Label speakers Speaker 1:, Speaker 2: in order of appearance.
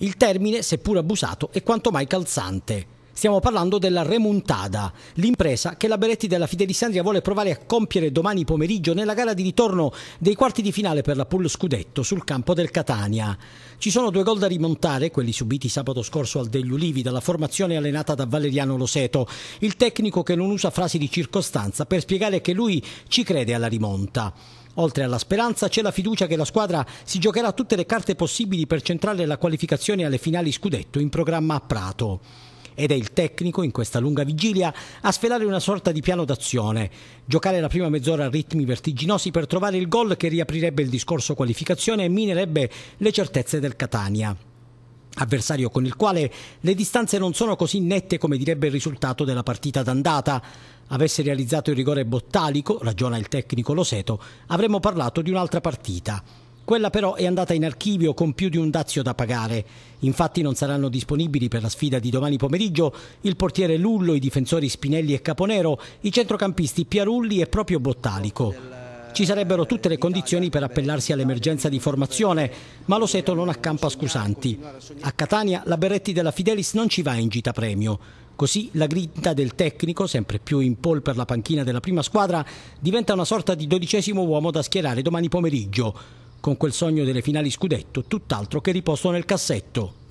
Speaker 1: Il termine, seppur abusato, è quanto mai calzante. Stiamo parlando della Remuntada, l'impresa che la Beretti della Fidelisandria vuole provare a compiere domani pomeriggio nella gara di ritorno dei quarti di finale per la Pool Scudetto sul campo del Catania. Ci sono due gol da rimontare, quelli subiti sabato scorso al degli Ulivi dalla formazione allenata da Valeriano Loseto, il tecnico che non usa frasi di circostanza per spiegare che lui ci crede alla rimonta. Oltre alla speranza c'è la fiducia che la squadra si giocherà tutte le carte possibili per centrare la qualificazione alle finali scudetto in programma a Prato. Ed è il tecnico, in questa lunga vigilia, a svelare una sorta di piano d'azione. Giocare la prima mezz'ora a ritmi vertiginosi per trovare il gol che riaprirebbe il discorso qualificazione e minerebbe le certezze del Catania avversario con il quale le distanze non sono così nette come direbbe il risultato della partita d'andata. Avesse realizzato il rigore bottalico, ragiona il tecnico Loseto, avremmo parlato di un'altra partita. Quella però è andata in archivio con più di un dazio da pagare. Infatti non saranno disponibili per la sfida di domani pomeriggio il portiere Lullo, i difensori Spinelli e Caponero, i centrocampisti Piarulli e proprio Bottalico ci sarebbero tutte le condizioni per appellarsi all'emergenza di formazione, ma Loseto non accampa scusanti. A Catania la Berretti della Fidelis non ci va in gita premio. Così la grinta del tecnico, sempre più in pole per la panchina della prima squadra, diventa una sorta di dodicesimo uomo da schierare domani pomeriggio, con quel sogno delle finali scudetto tutt'altro che riposto nel cassetto.